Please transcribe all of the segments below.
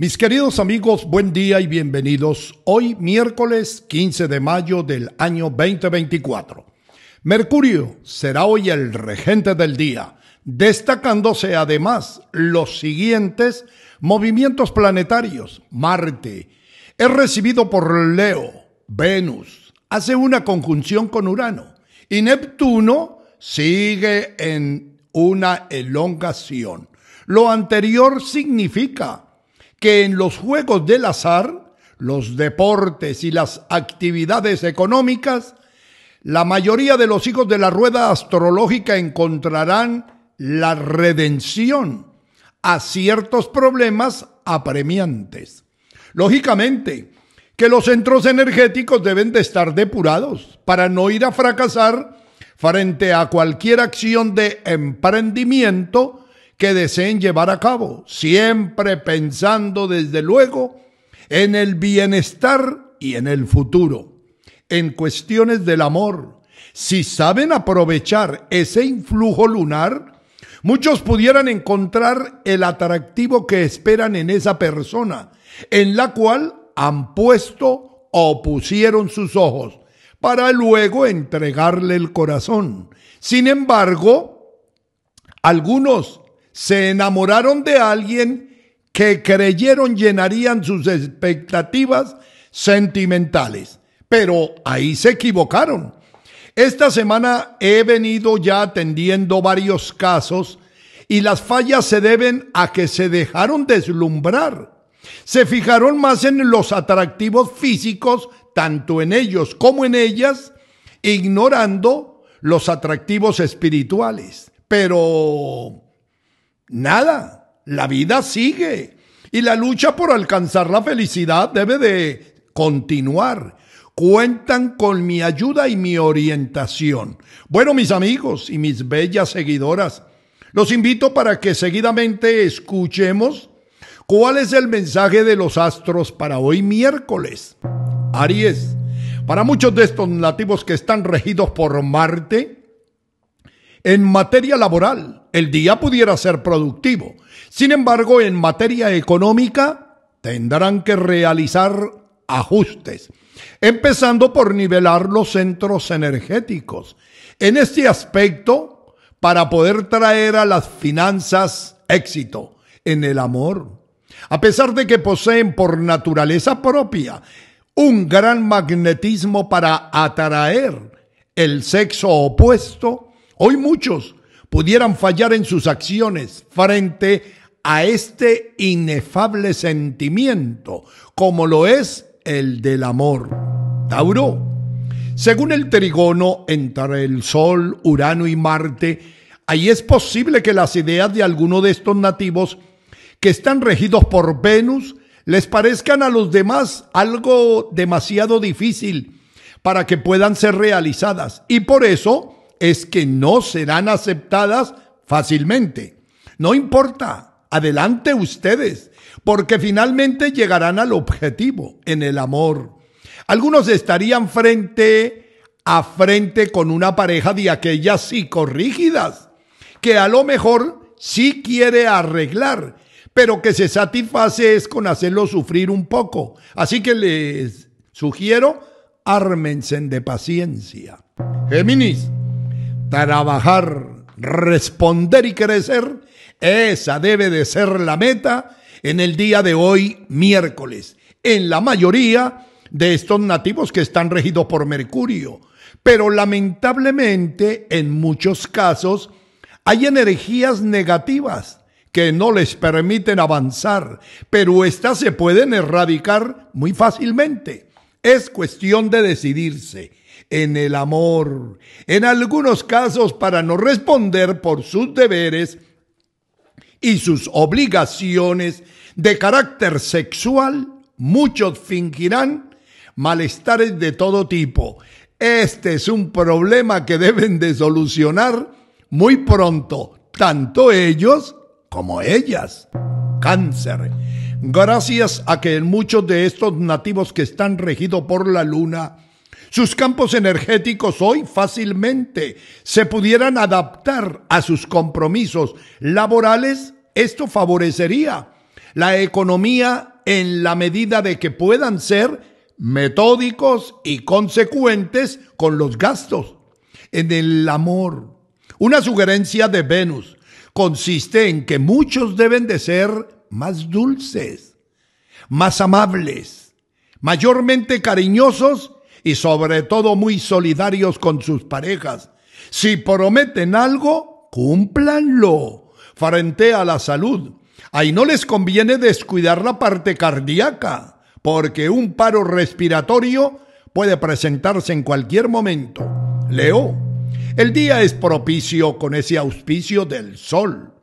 Mis queridos amigos, buen día y bienvenidos. Hoy miércoles 15 de mayo del año 2024. Mercurio será hoy el regente del día, destacándose además los siguientes movimientos planetarios. Marte es recibido por Leo, Venus hace una conjunción con Urano y Neptuno sigue en una elongación. Lo anterior significa que en los juegos del azar, los deportes y las actividades económicas, la mayoría de los hijos de la rueda astrológica encontrarán la redención a ciertos problemas apremiantes. Lógicamente, que los centros energéticos deben de estar depurados para no ir a fracasar frente a cualquier acción de emprendimiento que deseen llevar a cabo, siempre pensando desde luego en el bienestar y en el futuro. En cuestiones del amor, si saben aprovechar ese influjo lunar, muchos pudieran encontrar el atractivo que esperan en esa persona, en la cual han puesto o pusieron sus ojos, para luego entregarle el corazón. Sin embargo, algunos se enamoraron de alguien que creyeron llenarían sus expectativas sentimentales. Pero ahí se equivocaron. Esta semana he venido ya atendiendo varios casos y las fallas se deben a que se dejaron deslumbrar. Se fijaron más en los atractivos físicos, tanto en ellos como en ellas, ignorando los atractivos espirituales. Pero Nada, la vida sigue y la lucha por alcanzar la felicidad debe de continuar. Cuentan con mi ayuda y mi orientación. Bueno, mis amigos y mis bellas seguidoras, los invito para que seguidamente escuchemos cuál es el mensaje de los astros para hoy miércoles. Aries, para muchos de estos nativos que están regidos por Marte, en materia laboral, el día pudiera ser productivo. Sin embargo, en materia económica, tendrán que realizar ajustes, empezando por nivelar los centros energéticos. En este aspecto, para poder traer a las finanzas éxito en el amor, a pesar de que poseen por naturaleza propia un gran magnetismo para atraer el sexo opuesto, Hoy muchos pudieran fallar en sus acciones frente a este inefable sentimiento, como lo es el del amor. Tauro, según el trigono entre el Sol, Urano y Marte, ahí es posible que las ideas de alguno de estos nativos que están regidos por Venus les parezcan a los demás algo demasiado difícil para que puedan ser realizadas. Y por eso, es que no serán aceptadas fácilmente. No importa, adelante ustedes, porque finalmente llegarán al objetivo, en el amor. Algunos estarían frente a frente con una pareja de aquellas psicorrígidas, que a lo mejor sí quiere arreglar, pero que se satisface es con hacerlo sufrir un poco. Así que les sugiero, ármense de paciencia. Géminis. Trabajar, responder y crecer, esa debe de ser la meta en el día de hoy, miércoles, en la mayoría de estos nativos que están regidos por Mercurio. Pero lamentablemente, en muchos casos, hay energías negativas que no les permiten avanzar, pero estas se pueden erradicar muy fácilmente. Es cuestión de decidirse en el amor. En algunos casos, para no responder por sus deberes y sus obligaciones de carácter sexual, muchos fingirán malestares de todo tipo. Este es un problema que deben de solucionar muy pronto, tanto ellos como ellas. Cáncer. Gracias a que muchos de estos nativos que están regidos por la luna, sus campos energéticos hoy fácilmente se pudieran adaptar a sus compromisos laborales. Esto favorecería la economía en la medida de que puedan ser metódicos y consecuentes con los gastos. En el amor, una sugerencia de Venus consiste en que muchos deben de ser más dulces, más amables, mayormente cariñosos y sobre todo muy solidarios con sus parejas. Si prometen algo, cúmplanlo frente a la salud. Ahí no les conviene descuidar la parte cardíaca, porque un paro respiratorio puede presentarse en cualquier momento. Leo, el día es propicio con ese auspicio del sol,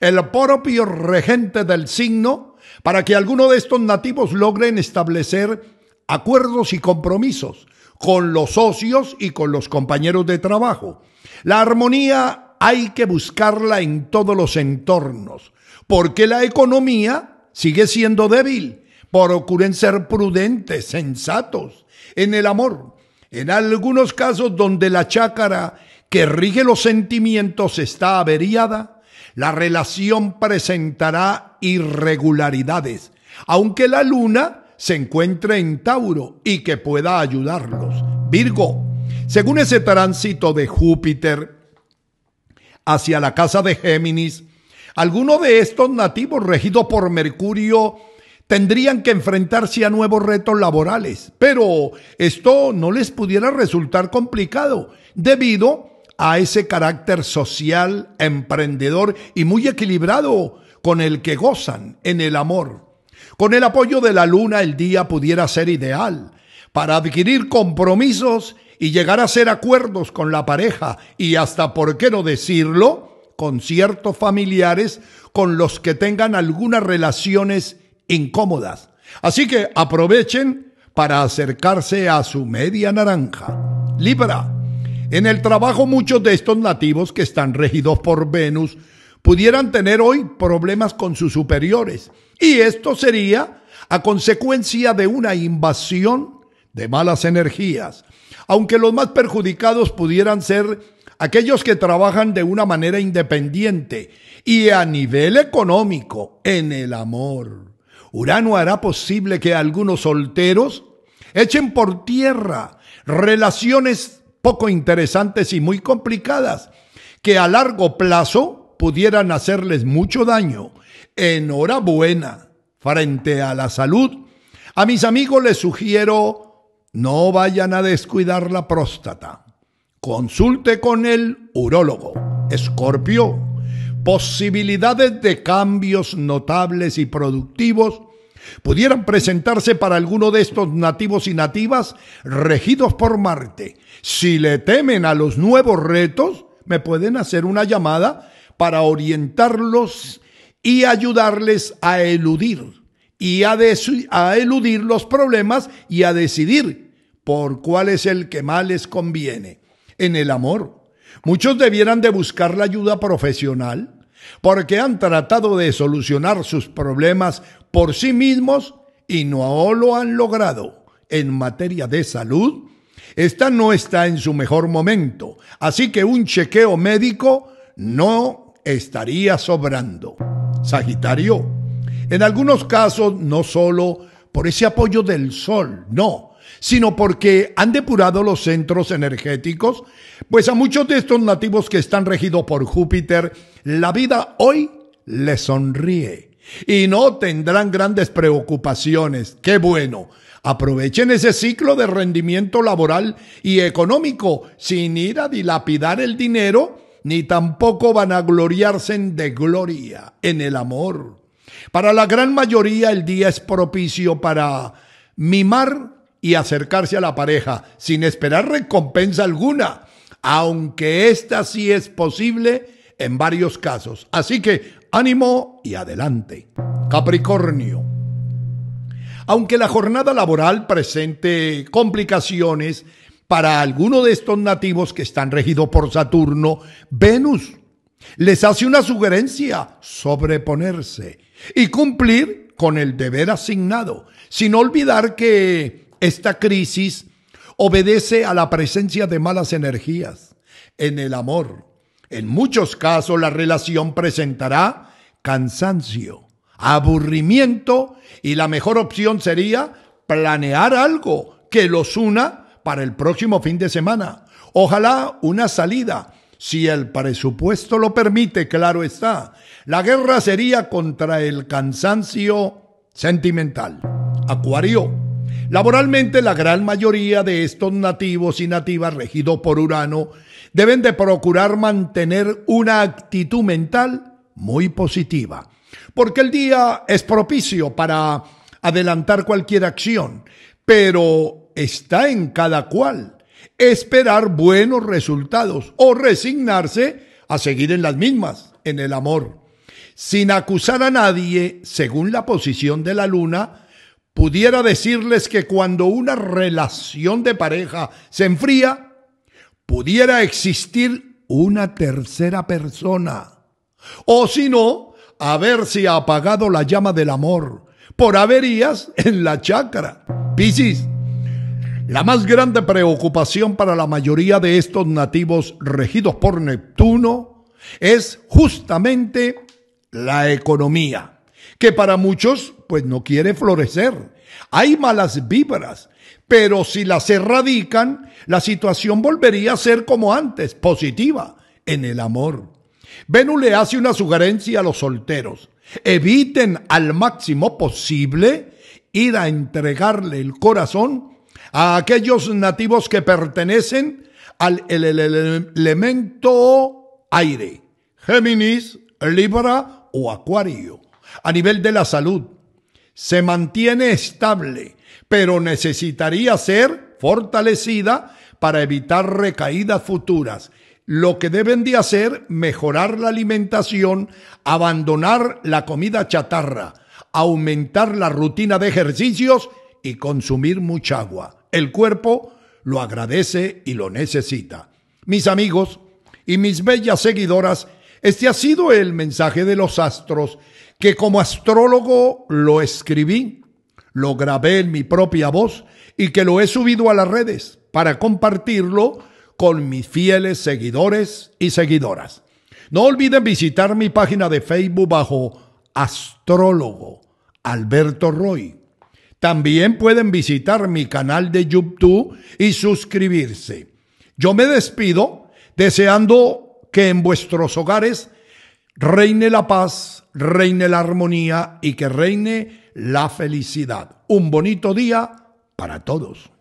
el propio regente del signo, para que alguno de estos nativos logren establecer acuerdos y compromisos con los socios y con los compañeros de trabajo. La armonía hay que buscarla en todos los entornos, porque la economía sigue siendo débil. Procuren ser prudentes, sensatos, en el amor. En algunos casos donde la chácara que rige los sentimientos está averiada, la relación presentará irregularidades, aunque la luna se encuentre en Tauro y que pueda ayudarlos. Virgo, según ese tránsito de Júpiter hacia la casa de Géminis, algunos de estos nativos regidos por Mercurio tendrían que enfrentarse a nuevos retos laborales, pero esto no les pudiera resultar complicado debido a ese carácter social, emprendedor y muy equilibrado con el que gozan en el amor. Con el apoyo de la luna el día pudiera ser ideal para adquirir compromisos y llegar a hacer acuerdos con la pareja y hasta, ¿por qué no decirlo?, con ciertos familiares con los que tengan algunas relaciones incómodas. Así que aprovechen para acercarse a su media naranja. Libra. En el trabajo muchos de estos nativos que están regidos por Venus pudieran tener hoy problemas con sus superiores y esto sería a consecuencia de una invasión de malas energías, aunque los más perjudicados pudieran ser aquellos que trabajan de una manera independiente y a nivel económico, en el amor. Urano hará posible que algunos solteros echen por tierra relaciones poco interesantes y muy complicadas, que a largo plazo pudieran hacerles mucho daño, enhorabuena frente a la salud, a mis amigos les sugiero no vayan a descuidar la próstata. Consulte con el urólogo. Escorpio, posibilidades de cambios notables y productivos pudieran presentarse para alguno de estos nativos y nativas regidos por Marte. Si le temen a los nuevos retos, me pueden hacer una llamada para orientarlos y ayudarles a eludir y a, a, eludir los problemas y a decidir por cuál es el que más les conviene. En el amor, muchos debieran de buscar la ayuda profesional porque han tratado de solucionar sus problemas por sí mismos y no lo han logrado. En materia de salud, esta no está en su mejor momento, así que un chequeo médico no estaría sobrando. Sagitario, en algunos casos no solo por ese apoyo del sol, no, sino porque han depurado los centros energéticos, pues a muchos de estos nativos que están regidos por Júpiter, la vida hoy les sonríe y no tendrán grandes preocupaciones. Qué bueno. Aprovechen ese ciclo de rendimiento laboral y económico sin ir a dilapidar el dinero ni tampoco van a gloriarse en gloria, en el amor. Para la gran mayoría el día es propicio para mimar y acercarse a la pareja sin esperar recompensa alguna, aunque esta sí es posible en varios casos. Así que ánimo y adelante. Capricornio. Aunque la jornada laboral presente complicaciones, para alguno de estos nativos que están regidos por Saturno, Venus les hace una sugerencia, sobreponerse y cumplir con el deber asignado, sin olvidar que esta crisis obedece a la presencia de malas energías en el amor. En muchos casos la relación presentará cansancio, aburrimiento y la mejor opción sería planear algo que los una para el próximo fin de semana. Ojalá una salida, si el presupuesto lo permite, claro está. La guerra sería contra el cansancio sentimental. Acuario. Laboralmente la gran mayoría de estos nativos y nativas regidos por Urano deben de procurar mantener una actitud mental muy positiva, porque el día es propicio para adelantar cualquier acción, pero está en cada cual esperar buenos resultados o resignarse a seguir en las mismas, en el amor. Sin acusar a nadie, según la posición de la luna, pudiera decirles que cuando una relación de pareja se enfría, pudiera existir una tercera persona. O si no, haberse apagado la llama del amor por averías en la chacra. Piscis. La más grande preocupación para la mayoría de estos nativos regidos por Neptuno es justamente la economía, que para muchos pues no quiere florecer. Hay malas víboras, pero si las erradican, la situación volvería a ser como antes, positiva, en el amor. Venus le hace una sugerencia a los solteros. Eviten al máximo posible ir a entregarle el corazón a aquellos nativos que pertenecen al elemento aire, Géminis, Libra o Acuario. A nivel de la salud, se mantiene estable, pero necesitaría ser fortalecida para evitar recaídas futuras. Lo que deben de hacer, mejorar la alimentación, abandonar la comida chatarra, aumentar la rutina de ejercicios y consumir mucha agua. El cuerpo lo agradece y lo necesita. Mis amigos y mis bellas seguidoras, este ha sido el mensaje de los astros que como astrólogo lo escribí, lo grabé en mi propia voz y que lo he subido a las redes para compartirlo con mis fieles seguidores y seguidoras. No olviden visitar mi página de Facebook bajo astrólogo Alberto Roy. También pueden visitar mi canal de YouTube y suscribirse. Yo me despido deseando que en vuestros hogares reine la paz, reine la armonía y que reine la felicidad. Un bonito día para todos.